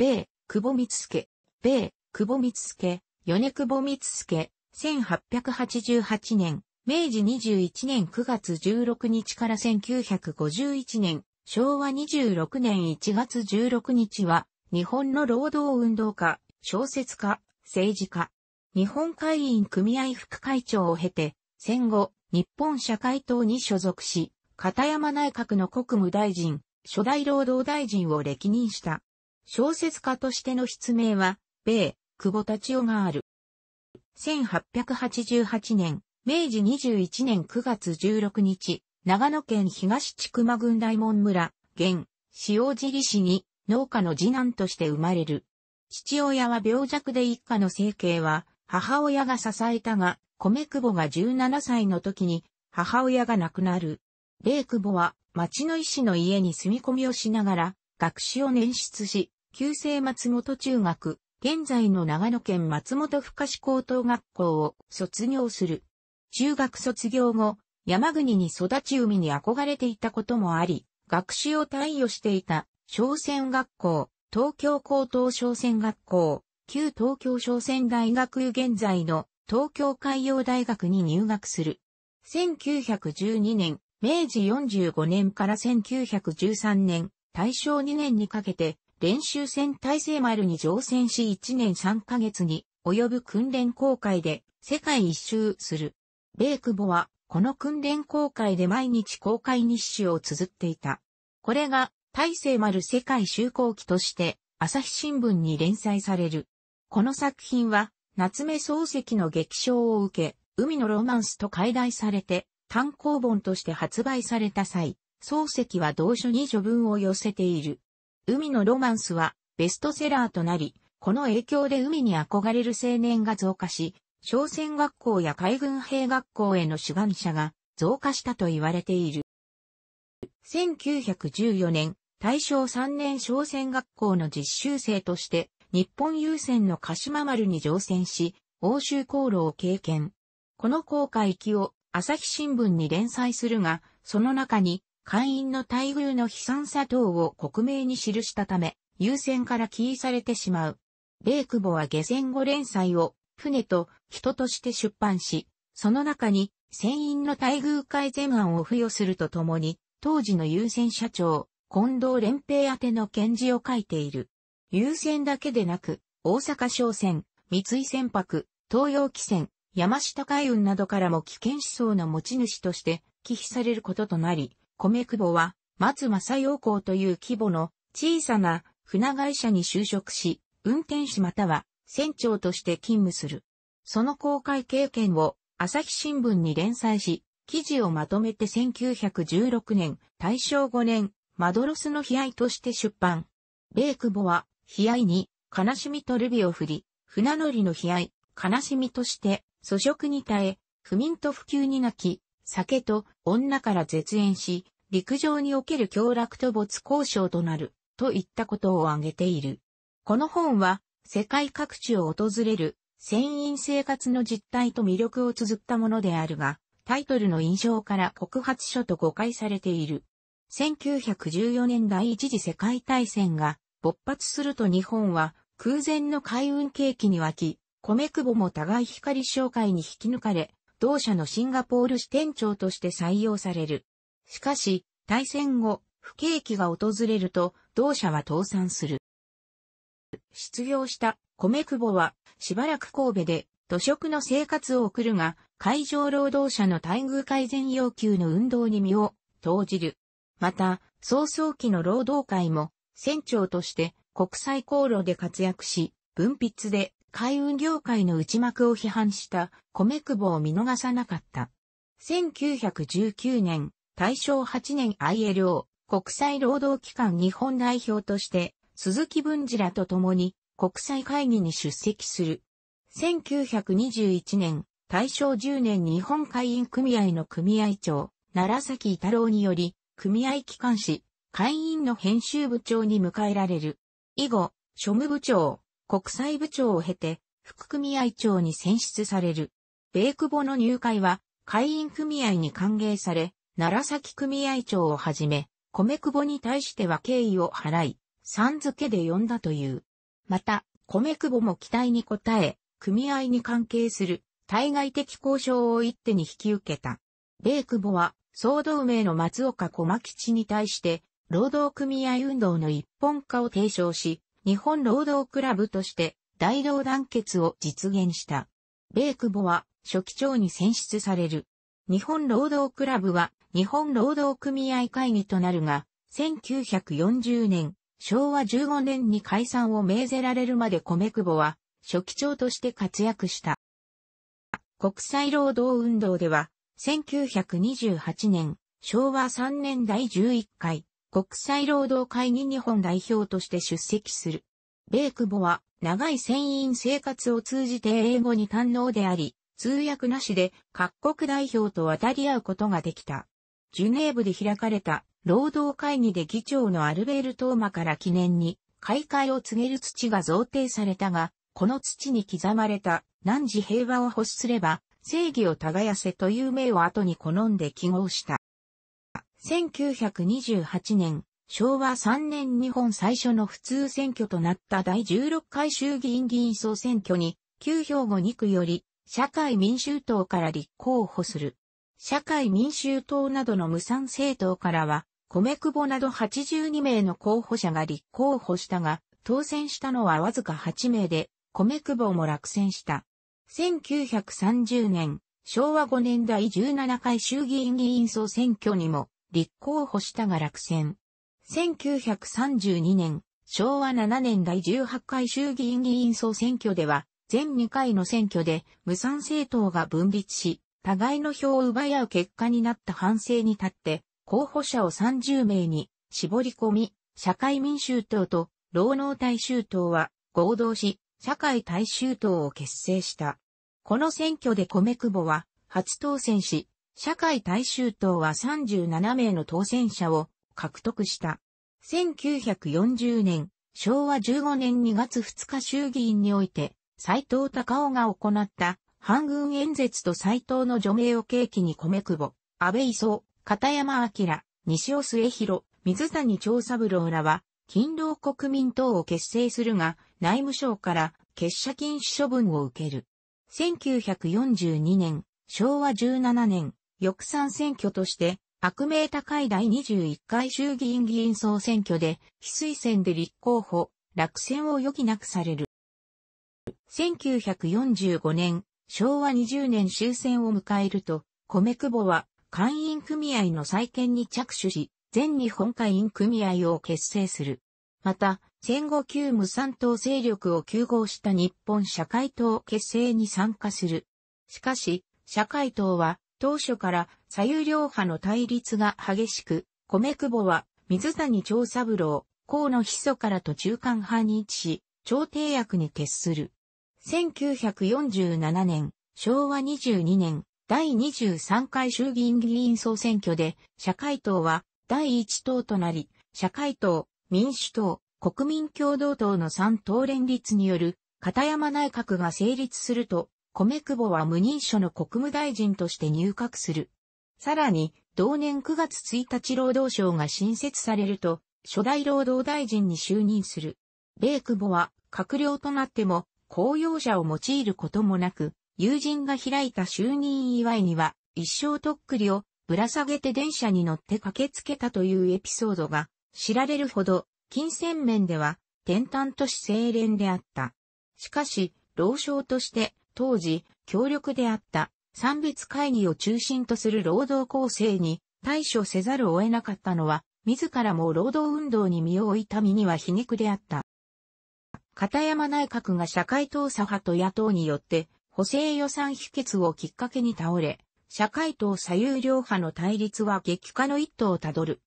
米、久保光助、米、久保光助、米久保光助、1888年、明治21年9月16日から1951年、昭和26年1月16日は、日本の労働運動家、小説家、政治家、日本会員組合副会長を経て、戦後、日本社会党に所属し、片山内閣の国務大臣、初代労働大臣を歴任した。小説家としての筆名は、米、久保立夫がある。1888年、明治21年9月16日、長野県東千曲郡大門村、現、塩尻市に農家の次男として生まれる。父親は病弱で一家の生計は、母親が支えたが、米久保が17歳の時に、母親が亡くなる。米久保は、町の医師の家に住み込みをしながら、学習を捻出し、旧制松本中学、現在の長野県松本深志高等学校を卒業する。中学卒業後、山国に育ち海に憧れていたこともあり、学習を退与していた、商船学校、東京高等商船学校、旧東京商船大学現在の東京海洋大学に入学する。1912年、明治45年から1913年、大正2年にかけて、練習船大成丸に乗船し1年3ヶ月に及ぶ訓練航海で世界一周する。米久保はこの訓練航海で毎日航海日誌を綴っていた。これが大成丸世界就航記として朝日新聞に連載される。この作品は夏目漱石の劇賞を受け、海のロマンスと解題されて単行本として発売された際、漱石は同書に序文を寄せている。海のロマンスはベストセラーとなり、この影響で海に憧れる青年が増加し、商船学校や海軍兵学校への志願者が増加したと言われている。1914年、大正3年商船学校の実習生として、日本郵船の鹿島丸に乗船し、欧州航路を経験。この航海機を朝日新聞に連載するが、その中に会員の待遇の悲惨さ等を克明に記したため、優先から起義されてしまう。米久保は下船後連載を船と人として出版し、その中に船員の待遇改善案を付与するとともに、当時の優先社長、近藤連平宛ての検事を書いている。優先だけでなく、大阪商船、三井船舶、東洋汽船、山下海運などからも危険思想の持ち主として、忌避されることとなり、米久保は、松正陽光という規模の小さな船会社に就職し、運転士または船長として勤務する。その公開経験を朝日新聞に連載し、記事をまとめて1916年、大正5年、マドロスの悲哀として出版。米久保は、悲哀に、悲しみとルビを振り、船乗りの悲哀、悲しみとして、粗食に耐え、不眠と不休に泣き、酒と女から絶縁し、陸上における凶楽と没交渉となる、といったことを挙げている。この本は、世界各地を訪れる、船員生活の実態と魅力を綴ったものであるが、タイトルの印象から告発書と誤解されている。1914年第一次世界大戦が勃発すると日本は空前の海運景気に沸き、米久保も互い光商会に引き抜かれ、同社のシンガポール支店長として採用される。しかし、対戦後、不景気が訪れると、同社は倒産する。失業した米久保は、しばらく神戸で、土食の生活を送るが、海上労働者の待遇改善要求の運動に身を投じる。また、早々期の労働会も、船長として国際航路で活躍し、分筆で海運業界の内幕を批判した米久保を見逃さなかった。1919年、大正8年 ILO 国際労働機関日本代表として、鈴木文治らと共に国際会議に出席する。1921年、大正10年日本会員組合の組合長、奈良崎太郎により、組合機関士、会員の編集部長に迎えられる。以後、庶務部長、国際部長を経て、副組合長に選出される。米久保の入会は、会員組合に歓迎され、奈良崎組合長をはじめ、米久保に対しては敬意を払い、さん付けで呼んだという。また、米久保も期待に応え、組合に関係する対外的交渉を一手に引き受けた。米久保は、総同盟の松岡小牧吉に対して、労働組合運動の一本化を提唱し、日本労働クラブとして大同団結を実現した。米久保は書記長に選出される。日本労働クラブは日本労働組合会議となるが、1940年、昭和15年に解散を命ぜられるまで米久保は、書記長として活躍した。国際労働運動では、1928年、昭和3年第11回、国際労働会議日本代表として出席する。米久保は長い船員生活を通じて英語に堪能であり、通訳なしで各国代表と渡り合うことができた。ジュネーブで開かれた労働会議で議長のアルベール・トーマから記念に開会を告げる土が贈呈されたが、この土に刻まれた何時平和を欲すれば正義を耕せという名を後に好んで記号した。1928年、昭和3年日本最初の普通選挙となった第16回衆議院議員総選挙に、旧兵庫2区より、社会民衆党から立候補する。社会民衆党などの無産政党からは、米久保など82名の候補者が立候補したが、当選したのはわずか8名で、米久保も落選した。1930年、昭和5年第17回衆議院議員総選挙にも立候補したが落選。1932年、昭和7年第18回衆議院議員総選挙では、全2回の選挙で無賛政党が分立し、互いの票を奪い合う結果になった反省に立って、候補者を30名に絞り込み、社会民衆党と労農大衆党は合同し、社会大衆党を結成した。この選挙で米久保は初当選し、社会大衆党は37名の当選者を獲得した。1940年、昭和15年2月2日衆議院において、斎藤隆夫が行った反軍演説と斎藤の除名を契機に米久保、安倍磯、片山明、西尾末広、水谷長三郎らは、勤労国民党を結成するが、内務省から結社禁止処分を受ける。1942年、昭和17年、翌参選挙として、悪名高い第21回衆議院議員総選挙で、非推薦で立候補、落選を余儀なくされる。1945年、昭和20年終戦を迎えると、米久保は会員組合の再建に着手し、全日本会員組合を結成する。また、戦後旧無産党勢力を休合した日本社会党結成に参加する。しかし、社会党は当初から左右両派の対立が激しく、米久保は水谷長三郎、河野ひそからと中間派に位置し、朝廷役に徹する。1947年、昭和22年、第23回衆議院議員総選挙で、社会党は第1党となり、社会党、民主党、国民共同党の3党連立による、片山内閣が成立すると、米久保は無認所の国務大臣として入閣する。さらに、同年9月1日労働省が新設されると、初代労働大臣に就任する。米久保は閣僚となっても、公用車を用いることもなく、友人が開いた就任祝いには、一生とっくりをぶら下げて電車に乗って駆けつけたというエピソードが知られるほど、金銭面では、転々とし清廉であった。しかし、老将として当時、強力であった産別会議を中心とする労働構成に対処せざるを得なかったのは、自らも労働運動に身を置いた身には皮肉であった。片山内閣が社会党左派と野党によって補正予算否決をきっかけに倒れ、社会党左右両派の対立は激化の一途をたどる。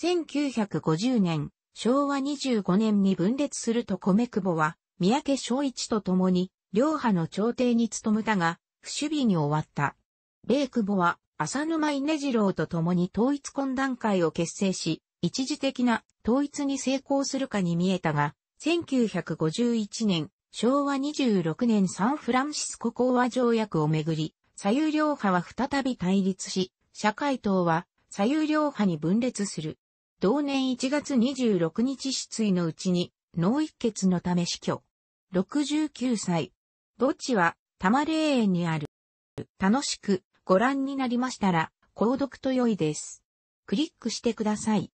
1950年、昭和25年に分裂すると米久保は、三宅昭一と共に両派の朝廷に務めたが、不守備に終わった。米久保は、浅沼稲次郎と共に統一懇談会を結成し、一時的な統一に成功するかに見えたが、1951年、昭和26年サンフランシスコ講和条約をめぐり、左右両派は再び対立し、社会党は左右両派に分裂する。同年1月26日失意のうちに脳一血のため死去。69歳、墓地は多摩霊園にある。楽しくご覧になりましたら、購読と良いです。クリックしてください。